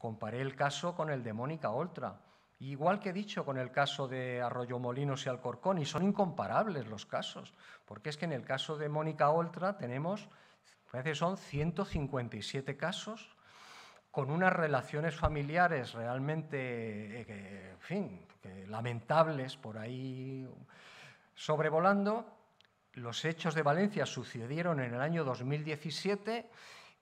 Comparé el caso con el de Mónica Oltra, igual que he dicho con el caso de Arroyomolinos y Alcorcón, y son incomparables los casos, porque es que en el caso de Mónica Oltra tenemos, parece son 157 casos con unas relaciones familiares realmente, eh, en fin, lamentables por ahí sobrevolando. Los hechos de Valencia sucedieron en el año 2017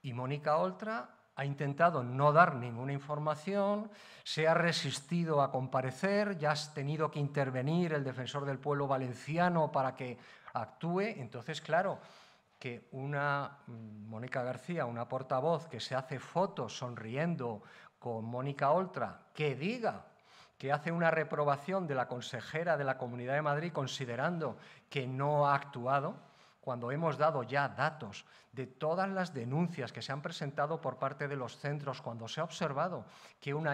y Mónica Oltra ha intentado no dar ninguna información, se ha resistido a comparecer, ya has tenido que intervenir el defensor del pueblo valenciano para que actúe. Entonces, claro, que una mm, Mónica García, una portavoz que se hace fotos sonriendo con Mónica Oltra, que diga que hace una reprobación de la consejera de la Comunidad de Madrid considerando que no ha actuado, cuando hemos dado ya datos de todas las denuncias que se han presentado por parte de los centros, cuando se ha observado que una,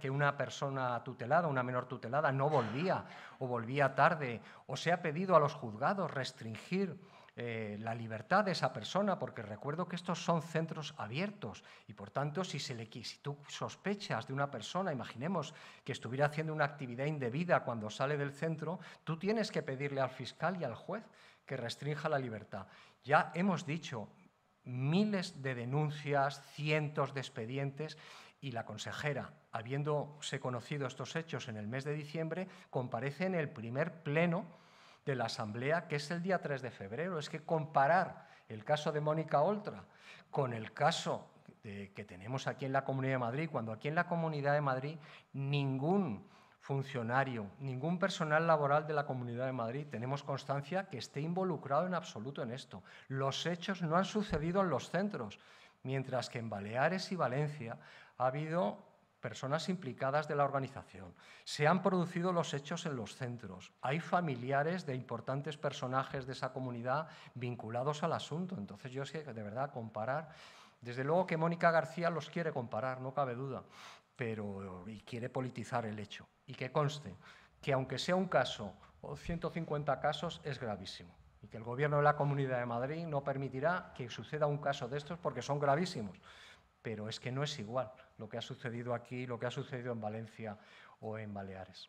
que una persona tutelada, una menor tutelada, no volvía o volvía tarde, o se ha pedido a los juzgados restringir eh, la libertad de esa persona, porque recuerdo que estos son centros abiertos y por tanto si, si tú sospechas de una persona, imaginemos que estuviera haciendo una actividad indebida cuando sale del centro, tú tienes que pedirle al fiscal y al juez que restrinja la libertad. Ya hemos dicho miles de denuncias, cientos de expedientes y la consejera, habiéndose conocido estos hechos en el mes de diciembre, comparece en el primer pleno de la Asamblea, que es el día 3 de febrero. Es que comparar el caso de Mónica Oltra con el caso que tenemos aquí en la Comunidad de Madrid, cuando aquí en la Comunidad de Madrid ningún funcionario, ningún personal laboral de la Comunidad de Madrid tenemos constancia que esté involucrado en absoluto en esto. Los hechos no han sucedido en los centros, mientras que en Baleares y Valencia ha habido personas implicadas de la organización. Se han producido los hechos en los centros. Hay familiares de importantes personajes de esa comunidad vinculados al asunto. Entonces yo sé que de verdad comparar, desde luego que Mónica García los quiere comparar, no cabe duda, pero y quiere politizar el hecho. Y que conste que aunque sea un caso o 150 casos es gravísimo y que el Gobierno de la Comunidad de Madrid no permitirá que suceda un caso de estos porque son gravísimos pero es que no es igual lo que ha sucedido aquí, lo que ha sucedido en Valencia o en Baleares.